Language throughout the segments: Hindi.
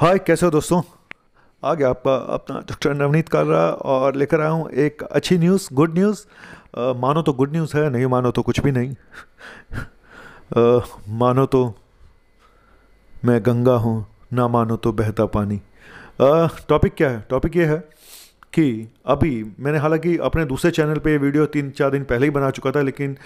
हाय कैसे हो दोस्तों आ गया आपका अपना डॉक्टर नवनीत कर रहा और लेकर आया हूँ एक अच्छी न्यूज़ गुड न्यूज़ मानो तो गुड न्यूज़ है नहीं मानो तो कुछ भी नहीं आ, मानो तो मैं गंगा हूँ ना मानो तो बहता पानी टॉपिक क्या है टॉपिक ये है कि अभी मैंने हालांकि अपने दूसरे चैनल पे वीडियो तीन चार दिन पहले ही बना चुका था लेकिन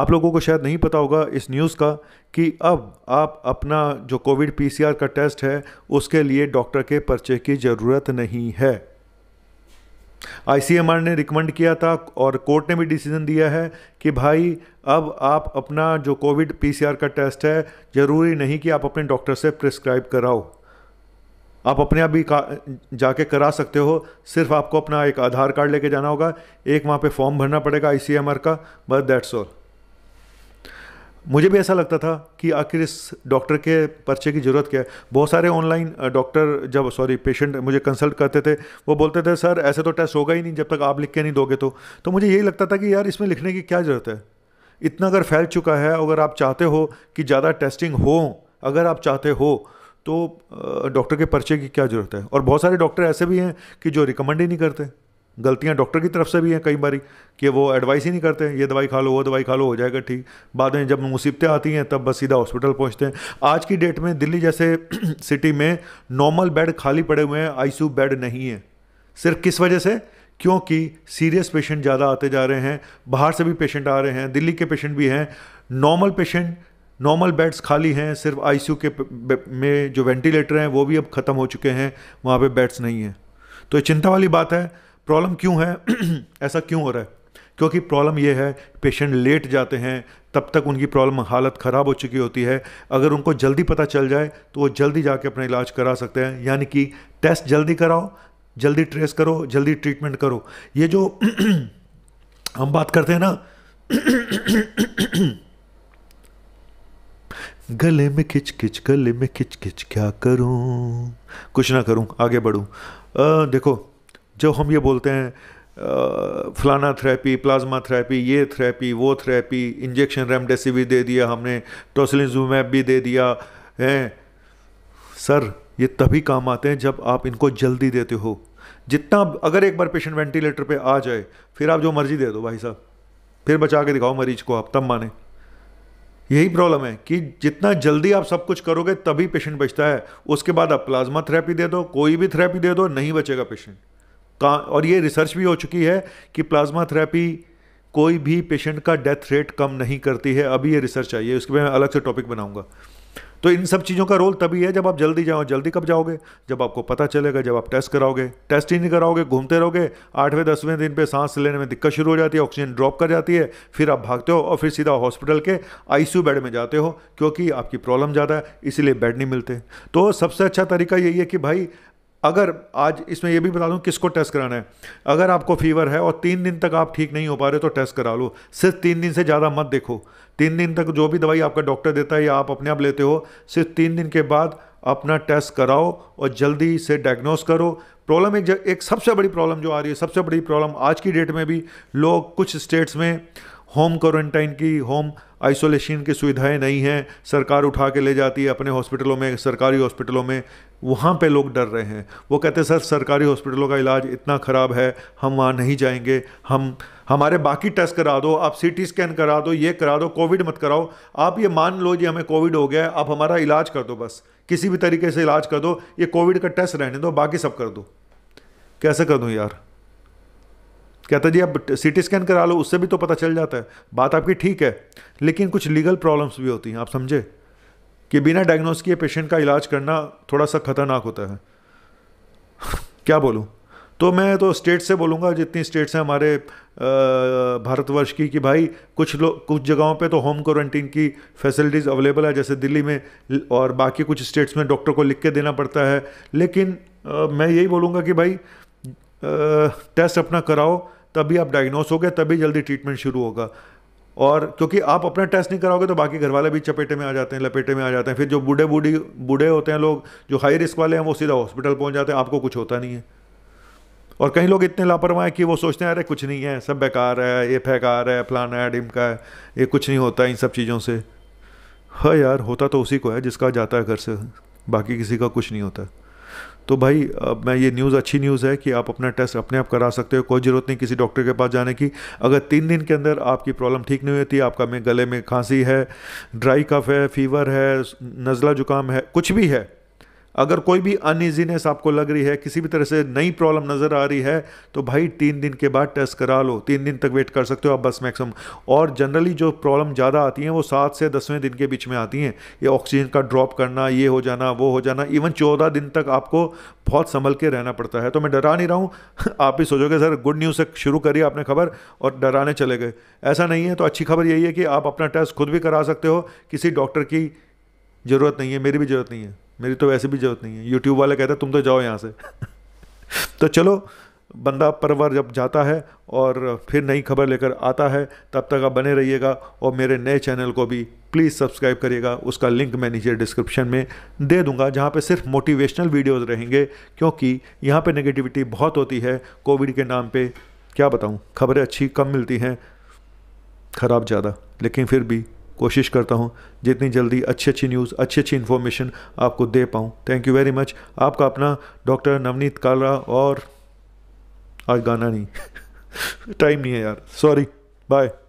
आप लोगों को शायद नहीं पता होगा इस न्यूज़ का कि अब आप अपना जो कोविड पीसीआर का टेस्ट है उसके लिए डॉक्टर के पर्चे की ज़रूरत नहीं है आईसीएमआर ने रिकमेंड किया था और कोर्ट ने भी डिसीजन दिया है कि भाई अब आप अपना जो कोविड पीसीआर का टेस्ट है ज़रूरी नहीं कि आप अपने डॉक्टर से प्रिस्क्राइब कराओ आप अपने आप भी जाके करा सकते हो सिर्फ आपको अपना एक आधार कार्ड लेके जाना होगा एक वहाँ पे फॉर्म भरना पड़ेगा आई का बस दैट्स ऑल मुझे भी ऐसा लगता था कि आखिर इस डॉक्टर के पर्चे की ज़रूरत क्या है बहुत सारे ऑनलाइन डॉक्टर जब सॉरी पेशेंट मुझे कंसल्ट करते थे वो बोलते थे सर ऐसे तो टेस्ट होगा ही नहीं जब तक आप लिख के नहीं दोगे तो तो मुझे यही लगता था कि यार इसमें लिखने की क्या ज़रूरत है इतना अगर फैल चुका है अगर आप चाहते हो कि ज़्यादा टेस्टिंग हो अगर आप चाहते हो तो डॉक्टर के पर्चे की क्या ज़रूरत है और बहुत सारे डॉक्टर ऐसे भी हैं कि जो रिकमेंड ही नहीं करते गलतियां डॉक्टर की तरफ से भी हैं कई बारी कि वो एडवाइस ही नहीं करते ये दवाई खा लो वो दवाई खा लो हो जाएगा ठीक बाद में जब मुसीबतें आती हैं तब बस सीधा हॉस्पिटल पहुंचते हैं आज की डेट में दिल्ली जैसे सिटी में नॉर्मल बेड खाली पड़े हुए हैं आई बेड नहीं है सिर्फ किस वजह से क्योंकि सीरियस पेशेंट ज़्यादा आते जा रहे हैं बाहर से भी पेशेंट आ रहे हैं दिल्ली के पेशेंट भी हैं नॉर्मल पेशेंट नॉर्मल बेड्स खाली हैं सिर्फ आईसीयू के में जो वेंटिलेटर हैं वो भी अब ख़त्म हो चुके हैं वहाँ पे बेड्स नहीं हैं तो ये चिंता वाली बात है प्रॉब्लम क्यों है ऐसा क्यों हो रहा है क्योंकि प्रॉब्लम ये है पेशेंट लेट जाते हैं तब तक उनकी प्रॉब्लम हालत ख़राब हो चुकी होती है अगर उनको जल्दी पता चल जाए तो वो जल्दी जाके अपना इलाज करा सकते हैं यानी कि टेस्ट जल्दी कराओ जल्दी ट्रेस करो जल्दी ट्रीटमेंट करो ये जो हम बात करते हैं ना गले में खिच खिच गले में खिच खिच क्या करूं कुछ ना करूं आगे बढ़ूं देखो जो हम ये बोलते हैं आ, फलाना थेरेपी प्लाज्मा थेरेपी ये थेरेपी वो थेरेपी इंजेक्शन रेमडेसिविर दे दिया हमने टोसलिजुमैब भी दे दिया है सर ये तभी काम आते हैं जब आप इनको जल्दी देते हो जितना अगर एक बार पेशेंट वेंटिलेटर पे आ जाए फिर आप जो मर्जी दे दो भाई साहब फिर बचा के दिखाओ मरीज को आप तब माने यही प्रॉब्लम है कि जितना जल्दी आप सब कुछ करोगे तभी पेशेंट बचता है उसके बाद आप प्लाज्मा थेरेपी दे दो कोई भी थेरेपी दे दो नहीं बचेगा पेशेंट का और ये रिसर्च भी हो चुकी है कि प्लाज्मा थेरेपी कोई भी पेशेंट का डेथ रेट कम नहीं करती है अभी ये रिसर्च आई है उसके मैं अलग से टॉपिक बनाऊंगा तो इन सब चीज़ों का रोल तभी है जब आप जल्दी जाओ जल्दी कब जाओगे जब आपको पता चलेगा जब आप टेस्ट कराओगे टेस्ट ही नहीं कराओगे घूमते रहोगे आठवें दसवें दिन पे सांस लेने में दिक्कत शुरू हो जाती है ऑक्सीजन ड्रॉप कर जाती है फिर आप भागते हो और फिर सीधा हॉस्पिटल के आईसीयू बेड में जाते हो क्योंकि आपकी प्रॉब्लम ज़्यादा है इसीलिए बेड नहीं मिलते तो सबसे अच्छा तरीका यही है कि भाई अगर आज इसमें यह भी बता दूं किसको टेस्ट कराना है अगर आपको फीवर है और तीन दिन तक आप ठीक नहीं हो पा रहे तो टेस्ट करा लो सिर्फ तीन दिन से ज़्यादा मत देखो तीन दिन तक जो भी दवाई आपका डॉक्टर देता है या आप अपने आप लेते हो सिर्फ तीन दिन के बाद अपना टेस्ट कराओ और जल्दी से डायग्नोस करो प्रॉब्लम एक एक सबसे बड़ी प्रॉब्लम जो आ रही है सबसे बड़ी प्रॉब्लम आज की डेट में भी लोग कुछ स्टेट्स में होम क्वारंटाइन की होम आइसोलेशन की सुविधाएं नहीं हैं सरकार उठा के ले जाती है अपने हॉस्पिटलों में सरकारी हॉस्पिटलों में वहाँ पे लोग डर रहे हैं वो कहते हैं सर सरकारी हॉस्पिटलों का इलाज इतना ख़राब है हम वहाँ नहीं जाएंगे हम हमारे बाकी टेस्ट करा दो आप सीटी स्कैन करा दो ये करा दो कोविड मत कराओ आप ये मान लो जी हमें कोविड हो गया आप हमारा इलाज कर दो बस किसी भी तरीके से इलाज कर दो ये कोविड का टेस्ट रहने दो बाकी सब कर दो कैसे कर दूँ यार कहता जी आप सी स्कैन करा लो उससे भी तो पता चल जाता है बात आपकी ठीक है लेकिन कुछ लीगल प्रॉब्लम्स भी होती हैं आप समझे कि बिना डायग्नोस किए पेशेंट का इलाज करना थोड़ा सा खतरनाक होता है क्या बोलूँ तो मैं तो स्टेट से बोलूँगा जितनी स्टेट्स हैं हमारे भारतवर्ष की कि भाई कुछ लोग कुछ जगहों पे तो होम क्वारंटीन की फैसिलिटीज़ अवेलेबल है जैसे दिल्ली में और बाकी कुछ स्टेट्स में डॉक्टर को लिख के देना पड़ता है लेकिन आ, मैं यही बोलूँगा कि भाई आ, टेस्ट अपना कराओ तभी आप डायग्नोस हो गए तभी जल्दी ट्रीटमेंट शुरू होगा और क्योंकि आप अपना टेस्ट नहीं कराओगे तो बाकी घर वाले भी चपेटे में आ जाते हैं लपेटे में आ जाते हैं फिर जो बूढ़े बूढ़ी बूढ़े होते हैं लोग जो हाई रिस्क वाले हैं वो सीधा हॉस्पिटल पहुंच जाते हैं आपको कुछ होता नहीं है और कई लोग इतने लापरवाह हैं कि वो सोचते हैं अरे कुछ नहीं है सब बेकार है ये फेकार है फलाना है डिमका है ये कुछ नहीं होता इन सब चीज़ों से हाँ यार होता तो उसी को है जिसका जाता है घर से बाकी किसी का कुछ नहीं होता तो भाई अब मैं ये न्यूज़ अच्छी न्यूज़ है कि आप अपना टेस्ट अपने आप करा सकते हो कोई ज़रूरत नहीं किसी डॉक्टर के पास जाने की अगर तीन दिन के अंदर आपकी प्रॉब्लम ठीक नहीं होती आपका में गले में खांसी है ड्राई कफ है फीवर है नज़ला जुकाम है कुछ भी है अगर कोई भी अनइजीनेस आपको लग रही है किसी भी तरह से नई प्रॉब्लम नज़र आ रही है तो भाई तीन दिन के बाद टेस्ट करा लो तीन दिन तक वेट कर सकते हो आप बस मैक्सिमम और जनरली जो प्रॉब्लम ज़्यादा आती हैं वो सात से दसवें दिन के बीच में आती हैं ये ऑक्सीजन का ड्रॉप करना ये हो जाना वो हो जाना इवन चौदह दिन तक आपको बहुत संभल के रहना पड़ता है तो मैं डरा नहीं रहा हूँ आप ही सोचोगे सर गुड न्यूज़ से शुरू करिए आपने खबर और डराने चले गए ऐसा नहीं है तो अच्छी खबर यही है कि आप अपना टेस्ट खुद भी करा सकते हो किसी डॉक्टर की ज़रूरत नहीं है मेरी भी ज़रूरत नहीं है मेरी तो वैसे भी जरूरत नहीं है यूट्यूब वाले कहते हैं तुम तो जाओ यहाँ से तो चलो बंदा परवर जब जाता है और फिर नई खबर लेकर आता है तब तक आप बने रहिएगा और मेरे नए चैनल को भी प्लीज़ सब्सक्राइब करिएगा उसका लिंक मैं नीचे डिस्क्रिप्शन में दे दूंगा जहाँ पे सिर्फ मोटिवेशनल वीडियोस रहेंगे क्योंकि यहाँ पे नेगेटिविटी बहुत होती है कोविड के नाम पे क्या बताऊँ खबरें अच्छी कम मिलती हैं ख़राब ज़्यादा लेकिन फिर भी कोशिश करता हूँ जितनी जल्दी अच्छी अच्छी न्यूज़ अच्छी अच्छी इन्फॉर्मेशन आपको दे पाऊँ थैंक यू वेरी मच आपका अपना डॉक्टर नवनीत कालरा और आज गाना नहीं टाइम नहीं है यार सॉरी बाय